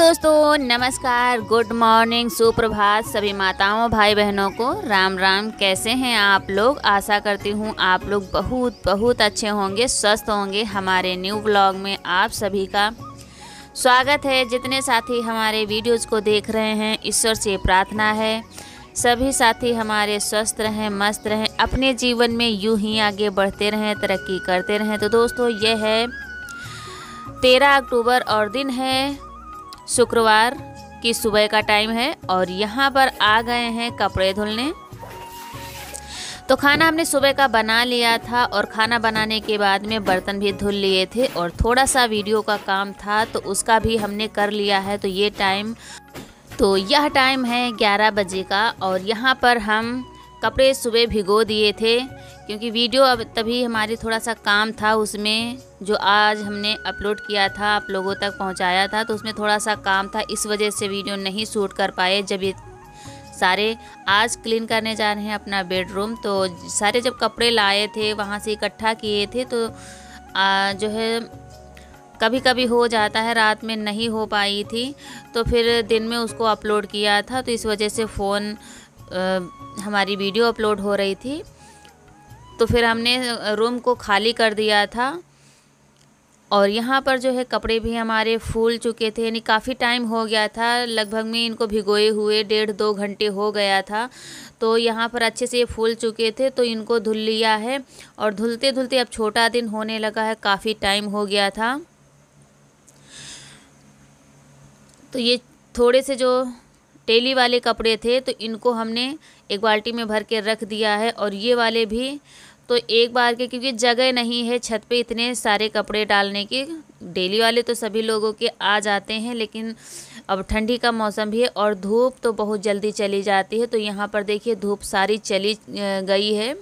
दोस्तों नमस्कार good morning सुप्रभात सभी माताओं भाई बहनों को राम राम कैसे हैं आप लोग आशा करती हूँ आप लोग बहुत बहुत अच्छे होंगे स्वस्थ होंगे हमारे न्यू ब्लॉग में आप सभी का स्वागत है जितने साथी हमारे वीडियोज़ को देख रहे हैं ईश्वर से प्रार्थना है सभी साथी हमारे स्वस्थ रहें मस्त रहें अपने जीवन में यूँ ही आगे बढ़ते रहें तरक्की करते रहें तो दोस्तों यह है तेरह अक्टूबर और दिन है शुक्रवार की सुबह का टाइम है और यहाँ पर आ गए हैं कपड़े धुलने तो खाना हमने सुबह का बना लिया था और खाना बनाने के बाद में बर्तन भी धुल लिए थे और थोड़ा सा वीडियो का काम था तो उसका भी हमने कर लिया है तो ये टाइम तो यह टाइम है 11 बजे का और यहाँ पर हम कपड़े सुबह भिगो दिए थे क्योंकि वीडियो अब तभी हमारी थोड़ा सा काम था उसमें जो आज हमने अपलोड किया था आप लोगों तक पहुंचाया था तो उसमें थोड़ा सा काम था इस वजह से वीडियो नहीं शूट कर पाए जब ये सारे आज क्लीन करने जा रहे हैं अपना बेडरूम तो सारे जब कपड़े लाए थे वहाँ से इकट्ठा किए थे तो आ, जो है कभी कभी हो जाता है रात में नहीं हो पाई थी तो फिर दिन में उसको अपलोड किया था तो इस वजह से फ़ोन हमारी वीडियो अपलोड हो रही थी तो फिर हमने रूम को खाली कर दिया था और यहाँ पर जो है कपड़े भी हमारे फूल चुके थे यानी काफ़ी टाइम हो गया था लगभग में इनको भिगोए हुए डेढ़ दो घंटे हो गया था तो यहाँ पर अच्छे से ये फूल चुके थे तो इनको धुल लिया है और धुलते धुलते अब छोटा दिन होने लगा है काफ़ी टाइम हो गया था तो ये थोड़े से जो टेली वाले कपड़े थे तो इनको हमने एक बाल्टी में भर के रख दिया है और ये वाले भी तो एक बार के क्योंकि जगह नहीं है छत पे इतने सारे कपड़े डालने के डेली वाले तो सभी लोगों के आ जाते हैं लेकिन अब ठंडी का मौसम भी है और धूप तो बहुत जल्दी चली जाती है तो यहाँ पर देखिए धूप सारी चली गई है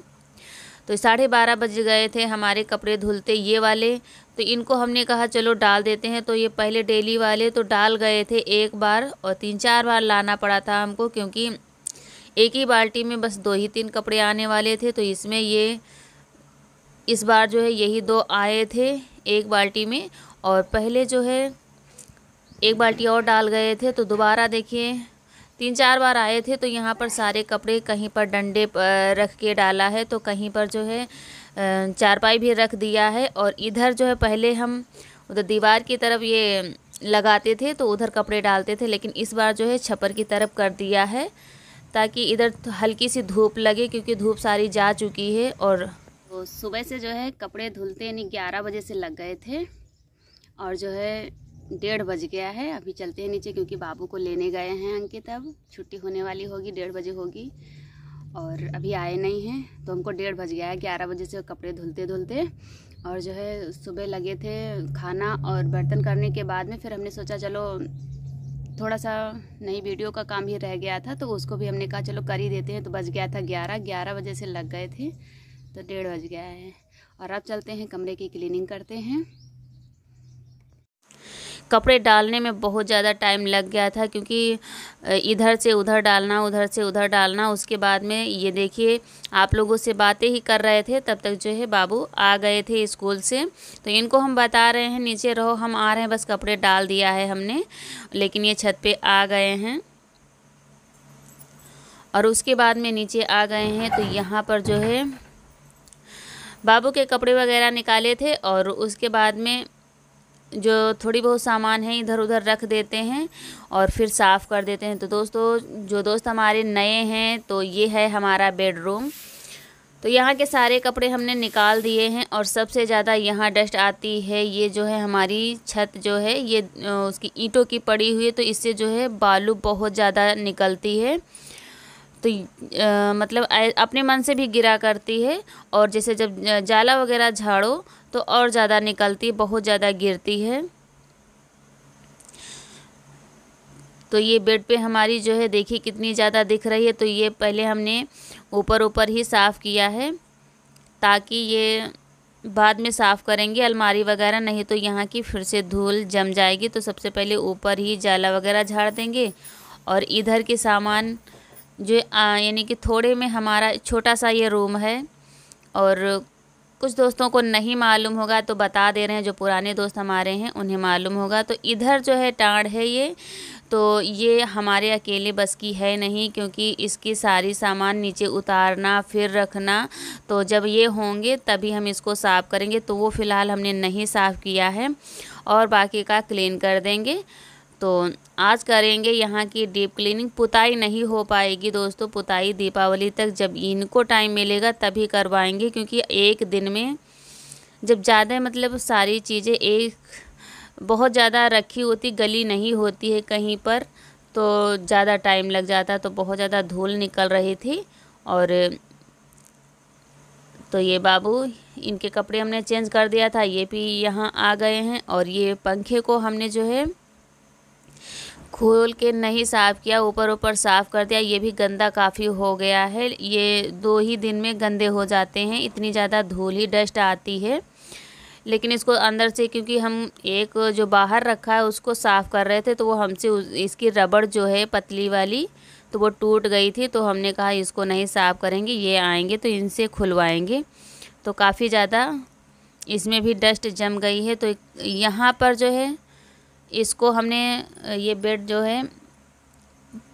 तो साढ़े बारह बज गए थे हमारे कपड़े धुलते ये वाले तो इनको हमने कहा चलो डाल देते हैं तो ये पहले डेली वाले तो डाल गए थे एक बार और तीन चार बार लाना पड़ा था हमको क्योंकि एक ही बाल्टी में बस दो ही तीन कपड़े आने वाले थे तो इसमें ये इस बार जो है यही दो आए थे एक बाल्टी में और पहले जो है एक बाल्टी और डाल गए थे तो दोबारा देखिए तीन चार बार आए थे तो यहाँ पर सारे कपड़े कहीं पर डंडे रख के डाला है तो कहीं पर जो है चारपाई भी रख दिया है और इधर जो है पहले हम उधर दीवार की तरफ ये लगाते थे तो उधर कपड़े डालते थे लेकिन इस बार जो है छपर की तरफ कर दिया है ताकि इधर तो हल्की सी धूप लगे क्योंकि धूप सारी जा चुकी है और तो सुबह से जो है कपड़े धुलते यानी ग्यारह बजे से लग गए थे और जो है डेढ़ बज गया है अभी चलते हैं नीचे क्योंकि बाबू को लेने गए हैं अंकित अब छुट्टी होने वाली होगी डेढ़ बजे होगी और अभी आए नहीं हैं तो हमको डेढ़ बज गया है ग्यारह बजे से कपड़े धुलते धुलते और जो है सुबह लगे थे खाना और बर्तन करने के बाद में फिर हमने सोचा चलो थोड़ा सा नई वीडियो का काम ही रह गया था तो उसको भी हमने कहा चलो कर ही देते हैं तो बज गया था ग्यारह ग्यारह बजे से लग गए थे तो डेढ़ बज गया है और अब चलते हैं कमरे की क्लीनिंग करते हैं कपड़े डालने में बहुत ज़्यादा टाइम लग गया था क्योंकि इधर से उधर डालना उधर से उधर डालना उसके बाद में ये देखिए आप लोगों से बातें ही कर रहे थे तब तक जो है बाबू आ गए थे स्कूल से तो इनको हम बता रहे हैं नीचे रहो हम आ रहे हैं बस कपड़े डाल दिया है हमने लेकिन ये छत पर आ गए हैं और उसके बाद में नीचे आ गए हैं तो यहाँ पर जो है बाबू के कपड़े वगैरह निकाले थे और उसके बाद में जो थोड़ी बहुत सामान है इधर उधर रख देते हैं और फिर साफ़ कर देते हैं तो दोस्तों जो दोस्त हमारे नए हैं तो ये है हमारा बेडरूम तो यहाँ के सारे कपड़े हमने निकाल दिए हैं और सबसे ज़्यादा यहाँ डस्ट आती है ये जो है हमारी छत जो है ये उसकी ईंटों की पड़ी हुई है तो इससे जो है बालू बहुत ज़्यादा निकलती है तो आ, मतलब अपने मन से भी गिरा करती है और जैसे जब जाला वगैरह झाड़ो तो और ज़्यादा निकलती है बहुत ज़्यादा गिरती है तो ये बेड पे हमारी जो है देखिए कितनी ज़्यादा दिख रही है तो ये पहले हमने ऊपर ऊपर ही साफ़ किया है ताकि ये बाद में साफ़ करेंगे अलमारी वगैरह नहीं तो यहाँ की फिर से धूल जम जाएगी तो सबसे पहले ऊपर ही जाला वगैरह झाड़ देंगे और इधर के सामान जो यानी कि थोड़े में हमारा छोटा सा ये रूम है और कुछ दोस्तों को नहीं मालूम होगा तो बता दे रहे हैं जो पुराने दोस्त हमारे हैं उन्हें मालूम होगा तो इधर जो है टाँड है ये तो ये हमारे अकेले बस की है नहीं क्योंकि इसकी सारी सामान नीचे उतारना फिर रखना तो जब ये होंगे तभी हम इसको साफ़ करेंगे तो वो फ़िलहाल हमने नहीं साफ़ किया है और बाकी का क्लीन कर देंगे तो आज करेंगे यहाँ की डीप क्लीनिंग पुताई नहीं हो पाएगी दोस्तों पुताई दीपावली तक जब इनको टाइम मिलेगा तभी करवाएंगे क्योंकि एक दिन में जब ज़्यादा मतलब सारी चीज़ें एक बहुत ज़्यादा रखी होती गली नहीं होती है कहीं पर तो ज़्यादा टाइम लग जाता तो बहुत ज़्यादा धूल निकल रही थी और तो ये बाबू इनके कपड़े हमने चेंज कर दिया था ये भी यहाँ आ गए हैं और ये पंखे को हमने जो है खोल के नहीं साफ़ किया ऊपर ऊपर साफ़ कर दिया ये भी गंदा काफ़ी हो गया है ये दो ही दिन में गंदे हो जाते हैं इतनी ज़्यादा धूल ही डस्ट आती है लेकिन इसको अंदर से क्योंकि हम एक जो बाहर रखा है उसको साफ़ कर रहे थे तो वो हमसे इसकी रबड़ जो है पतली वाली तो वो टूट गई थी तो हमने कहा इसको नहीं साफ़ करेंगे ये आएंगे तो इनसे खुलवाएंगे तो काफ़ी ज़्यादा इसमें भी डस्ट जम गई है तो यहाँ पर जो है इसको हमने ये बेड जो है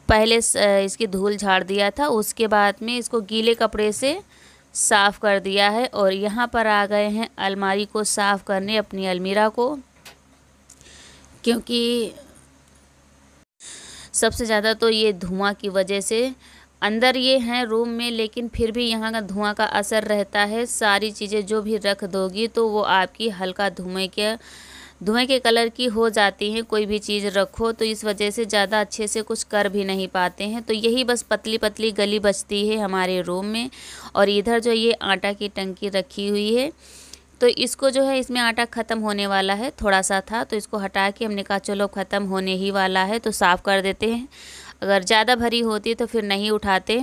पहले इसकी धूल झाड़ दिया था उसके बाद में इसको गीले कपड़े से साफ़ कर दिया है और यहाँ पर आ गए हैं अलमारी को साफ़ करने अपनी अलमीरा को क्योंकि सबसे ज़्यादा तो ये धुआं की वजह से अंदर ये हैं रूम में लेकिन फिर भी यहाँ का धुआं का असर रहता है सारी चीज़ें जो भी रख दोगी तो वो आपकी हल्का धुएँ के धुएं के कलर की हो जाती हैं कोई भी चीज़ रखो तो इस वजह से ज़्यादा अच्छे से कुछ कर भी नहीं पाते हैं तो यही बस पतली पतली गली बचती है हमारे रूम में और इधर जो ये आटा की टंकी रखी हुई है तो इसको जो है इसमें आटा ख़त्म होने वाला है थोड़ा सा था तो इसको हटा के हमने कहा चलो ख़त्म होने ही वाला है तो साफ़ कर देते हैं अगर ज़्यादा भरी होती तो फिर नहीं उठाते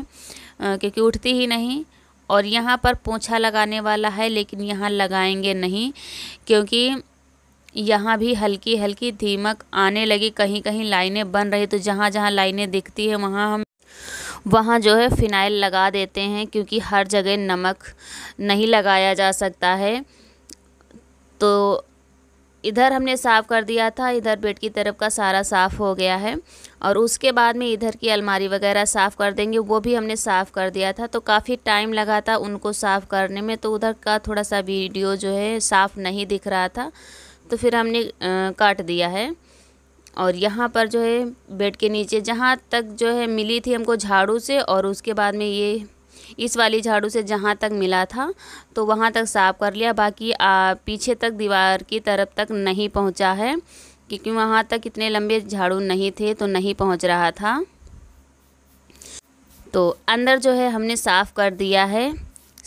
क्योंकि उठती ही नहीं और यहाँ पर पोछा लगाने वाला है लेकिन यहाँ लगाएंगे नहीं क्योंकि यहाँ भी हल्की हल्की धीमक आने लगी कहीं कहीं लाइनें बन रही तो जहाँ जहाँ लाइनें दिखती है वहाँ हम वहाँ जो है फिनाइल लगा देते हैं क्योंकि हर जगह नमक नहीं लगाया जा सकता है तो इधर हमने साफ़ कर दिया था इधर बेड की तरफ का सारा साफ़ हो गया है और उसके बाद में इधर की अलमारी वगैरह साफ़ कर देंगे वो भी हमने साफ़ कर दिया था तो काफ़ी टाइम लगा था उनको साफ़ करने में तो उधर का थोड़ा सा वीडियो जो है साफ़ नहीं दिख रहा था तो फिर हमने काट दिया है और यहाँ पर जो है बेड के नीचे जहाँ तक जो है मिली थी हमको झाड़ू से और उसके बाद में ये इस वाली झाड़ू से जहाँ तक मिला था तो वहाँ तक साफ़ कर लिया बाकी आ, पीछे तक दीवार की तरफ तक नहीं पहुँचा है क्योंकि वहाँ तक इतने लंबे झाड़ू नहीं थे तो नहीं पहुँच रहा था तो अंदर जो है हमने साफ़ कर दिया है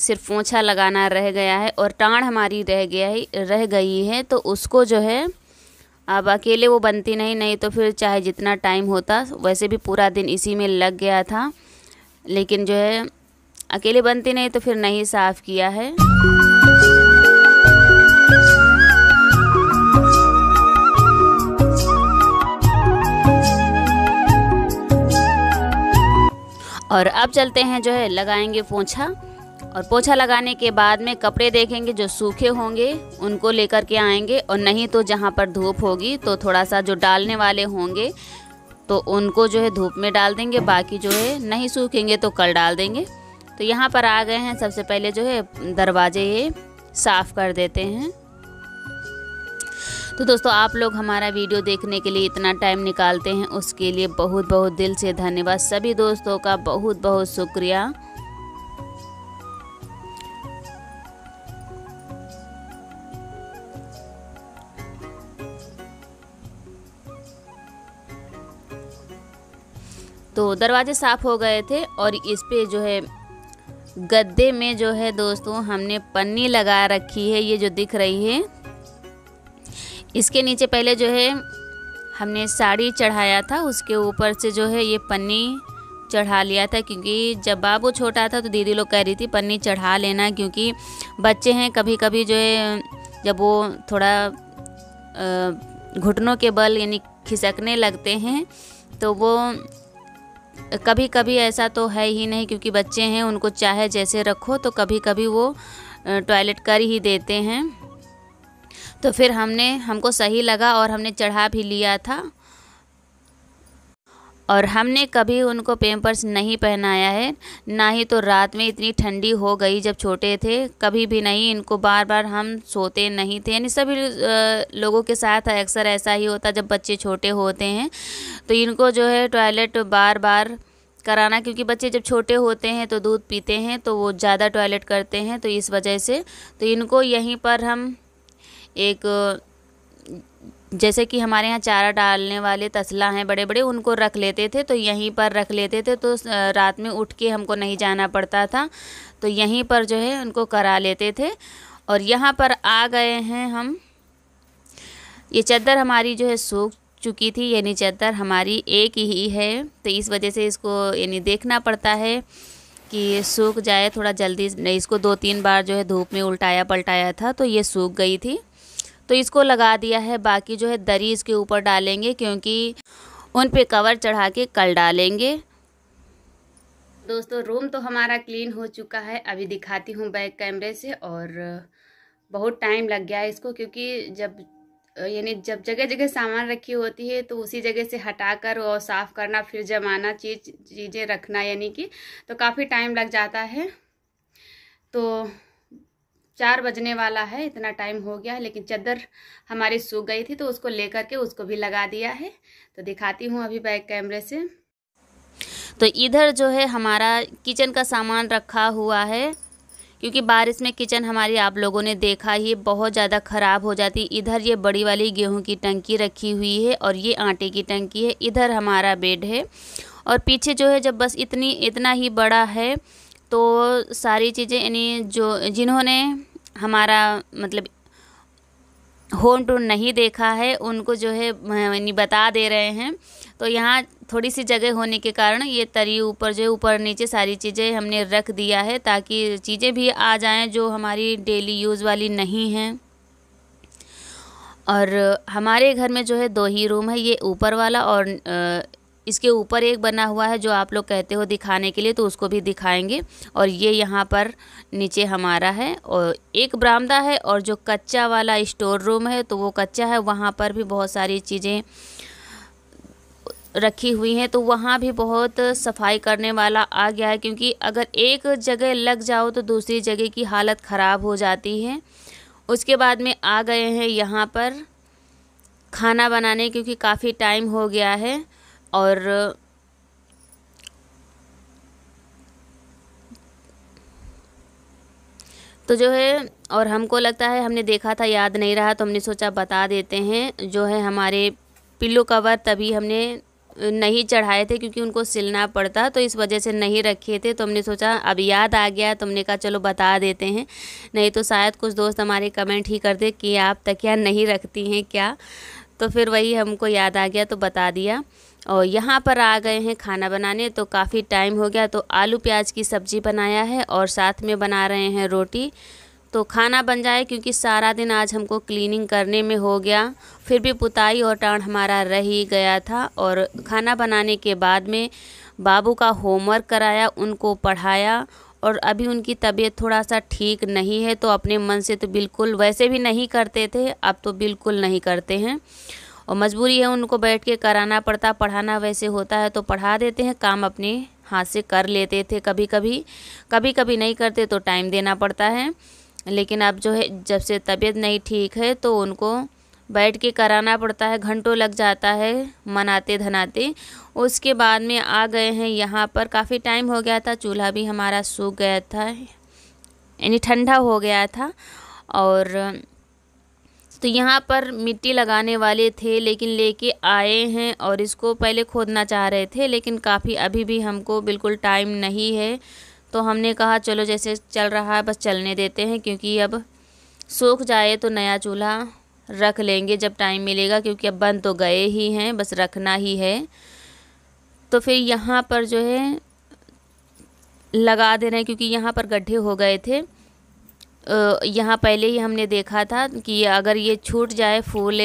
सिर्फ पोछा लगाना रह गया है और टाँड हमारी रह गया है रह गई है तो उसको जो है अब अकेले वो बनती नहीं नहीं तो फिर चाहे जितना टाइम होता वैसे भी पूरा दिन इसी में लग गया था लेकिन जो है अकेले बनती नहीं तो फिर नहीं साफ़ किया है और अब चलते हैं जो है लगाएंगे पोछा और पोछा लगाने के बाद में कपड़े देखेंगे जो सूखे होंगे उनको लेकर के आएंगे और नहीं तो जहाँ पर धूप होगी तो थोड़ा सा जो डालने वाले होंगे तो उनको जो है धूप में डाल देंगे बाकी जो है नहीं सूखेंगे तो कल डाल देंगे तो यहाँ पर आ गए हैं सबसे पहले जो है दरवाजे ये साफ़ कर देते हैं तो दोस्तों आप लोग हमारा वीडियो देखने के लिए इतना टाइम निकालते हैं उसके लिए बहुत बहुत दिल से धन्यवाद सभी दोस्तों का बहुत बहुत शुक्रिया तो दरवाजे साफ़ हो गए थे और इस पर जो है गद्दे में जो है दोस्तों हमने पन्नी लगा रखी है ये जो दिख रही है इसके नीचे पहले जो है हमने साड़ी चढ़ाया था उसके ऊपर से जो है ये पन्नी चढ़ा लिया था क्योंकि जब बाबू छोटा था तो दीदी लोग कह रही थी पन्नी चढ़ा लेना क्योंकि बच्चे हैं कभी कभी जो है जब वो थोड़ा घुटनों के बल यानी खिसकने लगते हैं तो वो कभी कभी ऐसा तो है ही नहीं क्योंकि बच्चे हैं उनको चाहे जैसे रखो तो कभी कभी वो टॉयलेट कर ही देते हैं तो फिर हमने हमको सही लगा और हमने चढ़ा भी लिया था और हमने कभी उनको पेम्पर्स नहीं पहनाया है ना ही तो रात में इतनी ठंडी हो गई जब छोटे थे कभी भी नहीं इनको बार बार हम सोते नहीं थे यानी सभी लोगों के साथ अक्सर ऐसा ही होता जब बच्चे छोटे होते हैं तो इनको जो है टॉयलेट बार बार कराना क्योंकि बच्चे जब छोटे होते हैं तो दूध पीते हैं तो वो ज़्यादा टॉयलेट करते हैं तो इस वजह से तो इनको यहीं पर हम एक जैसे कि हमारे यहाँ चारा डालने वाले तसला हैं बड़े बड़े उनको रख लेते थे तो यहीं पर रख लेते थे तो रात में उठ के हमको नहीं जाना पड़ता था तो यहीं पर जो है उनको करा लेते थे और यहाँ पर आ गए हैं हम ये चद्दर हमारी जो है सूख चुकी थी यानी चद्दर हमारी एक ही है तो इस वजह से इसको यानी देखना पड़ता है कि ये सूख जाए थोड़ा जल्दी इसको दो तीन बार जो है धूप में उल्टाया पलटाया था तो ये सूख गई थी तो इसको लगा दिया है बाकी जो है दरी इसके ऊपर डालेंगे क्योंकि उन पे कवर चढ़ा के कल डालेंगे दोस्तों रूम तो हमारा क्लीन हो चुका है अभी दिखाती हूँ बैक कैमरे से और बहुत टाइम लग गया है इसको क्योंकि जब यानी जब जगह जगह सामान रखी होती है तो उसी जगह से हटाकर और साफ़ करना फिर जमाना चीज चीज़ें रखना यानी कि तो काफ़ी टाइम लग जाता है तो चार बजने वाला है इतना टाइम हो गया है लेकिन चादर हमारी सूख गई थी तो उसको लेकर के उसको भी लगा दिया है तो दिखाती हूँ अभी बैक कैमरे से तो इधर जो है हमारा किचन का सामान रखा हुआ है क्योंकि बारिश में किचन हमारी आप लोगों ने देखा ही बहुत ज़्यादा ख़राब हो जाती इधर ये बड़ी वाली गेहूं की टंकी रखी हुई है और ये आटे की टंकी है इधर हमारा बेड है और पीछे जो है जब बस इतनी इतना ही बड़ा है तो सारी चीज़ें यानी जो जिन्होंने हमारा मतलब होम टूर नहीं देखा है उनको जो है यानी बता दे रहे हैं तो यहाँ थोड़ी सी जगह होने के कारण ये तरी ऊपर जो है ऊपर नीचे सारी चीज़ें हमने रख दिया है ताकि चीज़ें भी आ जाएं जो हमारी डेली यूज़ वाली नहीं हैं और हमारे घर में जो है दो ही रूम है ये ऊपर वाला और इसके ऊपर एक बना हुआ है जो आप लोग कहते हो दिखाने के लिए तो उसको भी दिखाएंगे और ये यहाँ पर नीचे हमारा है और एक बरामदा है और जो कच्चा वाला स्टोर रूम है तो वो कच्चा है वहाँ पर भी बहुत सारी चीज़ें रखी हुई हैं तो वहाँ भी बहुत सफाई करने वाला आ गया है क्योंकि अगर एक जगह लग जाओ तो दूसरी जगह की हालत ख़राब हो जाती है उसके बाद में आ गए हैं यहाँ पर खाना बनाने क्योंकि काफ़ी टाइम हो गया है और तो जो है और हमको लगता है हमने देखा था याद नहीं रहा तो हमने सोचा बता देते हैं जो है हमारे पिल्लो कवर तभी हमने नहीं चढ़ाए थे क्योंकि उनको सिलना पड़ता तो इस वजह से नहीं रखे थे तो हमने सोचा अब याद आ गया तो हमने कहा चलो बता देते हैं नहीं तो शायद कुछ दोस्त हमारे कमेंट ही करते कि आप तकिया नहीं रखती हैं क्या तो फिर वही हमको याद आ गया तो बता दिया और यहाँ पर आ गए हैं खाना बनाने तो काफ़ी टाइम हो गया तो आलू प्याज की सब्ज़ी बनाया है और साथ में बना रहे हैं रोटी तो खाना बन जाए क्योंकि सारा दिन आज हमको क्लीनिंग करने में हो गया फिर भी पुताई और टाण हमारा रह ही गया था और खाना बनाने के बाद में बाबू का होमवर्क कराया उनको पढ़ाया और अभी उनकी तबीयत थोड़ा सा ठीक नहीं है तो अपने मन से तो बिल्कुल वैसे भी नहीं करते थे अब तो बिल्कुल नहीं करते हैं और मजबूरी है उनको बैठ के कराना पड़ता पढ़ाना वैसे होता है तो पढ़ा देते हैं काम अपने हाथ से कर लेते थे कभी कभी कभी कभी नहीं करते तो टाइम देना पड़ता है लेकिन अब जो है जब से तबीयत नहीं ठीक है तो उनको बैठ के कराना पड़ता है घंटों लग जाता है मनाते धनाते उसके बाद में आ गए हैं यहाँ पर काफ़ी टाइम हो गया था चूल्हा भी हमारा सूख गया था यानी ठंडा हो गया था और तो यहाँ पर मिट्टी लगाने वाले थे लेकिन लेके आए हैं और इसको पहले खोदना चाह रहे थे लेकिन काफ़ी अभी भी हमको बिल्कुल टाइम नहीं है तो हमने कहा चलो जैसे चल रहा है बस चलने देते हैं क्योंकि अब सूख जाए तो नया चूल्हा रख लेंगे जब टाइम मिलेगा क्योंकि अब बंद तो गए ही हैं बस रखना ही है तो फिर यहाँ पर जो है लगा दे रहे हैं क्योंकि यहाँ पर गड्ढे हो गए थे यहाँ पहले ही हमने देखा था कि अगर ये छूट जाए फूल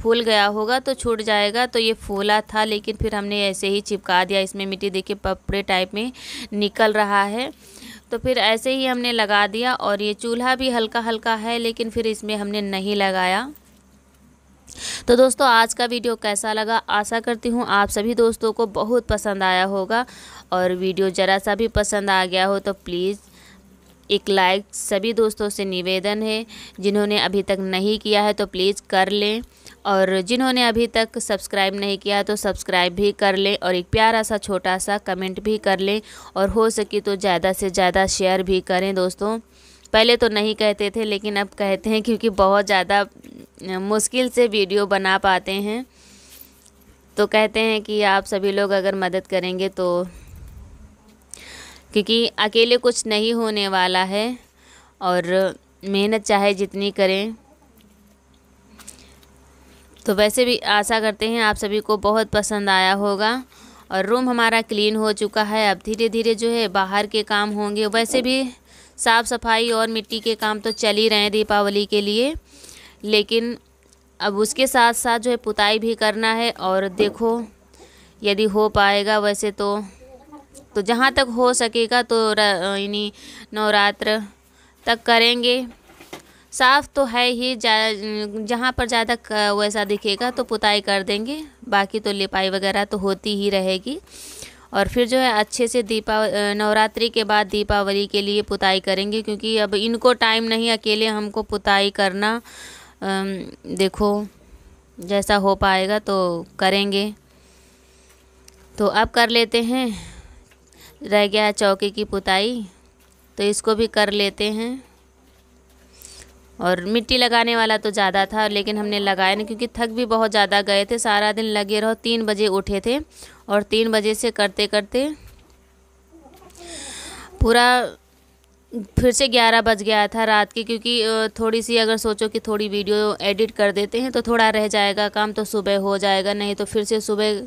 फूल गया होगा तो छूट जाएगा तो ये फूला था लेकिन फिर हमने ऐसे ही चिपका दिया इसमें मिट्टी देखिए पपड़े टाइप में निकल रहा है तो फिर ऐसे ही हमने लगा दिया और ये चूल्हा भी हल्का हल्का है लेकिन फिर इसमें हमने नहीं लगाया तो दोस्तों आज का वीडियो कैसा लगा आशा करती हूँ आप सभी दोस्तों को बहुत पसंद आया होगा और वीडियो ज़रा सा भी पसंद आ गया हो तो प्लीज़ एक लाइक सभी दोस्तों से निवेदन है जिन्होंने अभी तक नहीं किया है तो प्लीज़ कर लें और जिन्होंने अभी तक सब्सक्राइब नहीं किया तो सब्सक्राइब भी कर लें और एक प्यारा सा छोटा सा कमेंट भी कर लें और हो सके तो ज़्यादा से ज़्यादा शेयर भी करें दोस्तों पहले तो नहीं कहते थे लेकिन अब कहते हैं क्योंकि बहुत ज़्यादा मुश्किल से वीडियो बना पाते हैं तो कहते हैं कि आप सभी लोग अगर मदद करेंगे तो क्योंकि अकेले कुछ नहीं होने वाला है और मेहनत चाहे जितनी करें तो वैसे भी आशा करते हैं आप सभी को बहुत पसंद आया होगा और रूम हमारा क्लीन हो चुका है अब धीरे धीरे जो है बाहर के काम होंगे वैसे भी साफ़ सफाई और मिट्टी के काम तो चल ही रहे हैं दीपावली के लिए लेकिन अब उसके साथ साथ जो है पुताई भी करना है और देखो यदि हो पाएगा वैसे तो तो जहाँ तक हो सकेगा तो यानी नवरात्र तक करेंगे साफ तो है ही जहाँ पर ज़्यादा वैसा दिखेगा तो पुताई कर देंगे बाकी तो लिपाई वगैरह तो होती ही रहेगी और फिर जो है अच्छे से दीपा नवरात्रि के बाद दीपावली के लिए पुताई करेंगे क्योंकि अब इनको टाइम नहीं अकेले हमको पुताई करना देखो जैसा हो पाएगा तो करेंगे तो अब कर लेते हैं रह गया है चौके की पुताई तो इसको भी कर लेते हैं और मिट्टी लगाने वाला तो ज़्यादा था लेकिन हमने लगाया नहीं क्योंकि थक भी बहुत ज़्यादा गए थे सारा दिन लगे रहो तीन बजे उठे थे और तीन बजे से करते करते पूरा फिर से ग्यारह बज गया था रात के क्योंकि थोड़ी सी अगर सोचो कि थोड़ी वीडियो एडिट कर देते हैं तो थोड़ा रह जाएगा काम तो सुबह हो जाएगा नहीं तो फिर से सुबह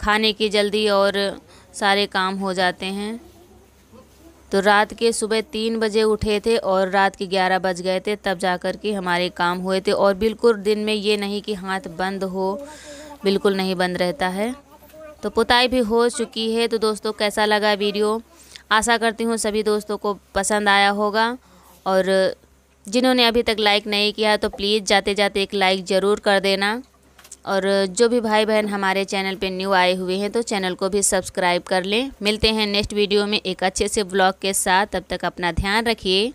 खाने की जल्दी और सारे काम हो जाते हैं तो रात के सुबह तीन बजे उठे थे और रात के ग्यारह बज गए थे तब जा कर के हमारे काम हुए थे और बिल्कुल दिन में ये नहीं कि हाथ बंद हो बिल्कुल नहीं बंद रहता है तो पुताई भी हो चुकी है तो दोस्तों कैसा लगा वीडियो आशा करती हूँ सभी दोस्तों को पसंद आया होगा और जिन्होंने अभी तक लाइक नहीं किया तो प्लीज़ जाते जाते एक लाइक ज़रूर कर देना और जो भी भाई बहन हमारे चैनल पे न्यू आए हुए हैं तो चैनल को भी सब्सक्राइब कर लें मिलते हैं नेक्स्ट वीडियो में एक अच्छे से ब्लॉग के साथ तब तक अपना ध्यान रखिए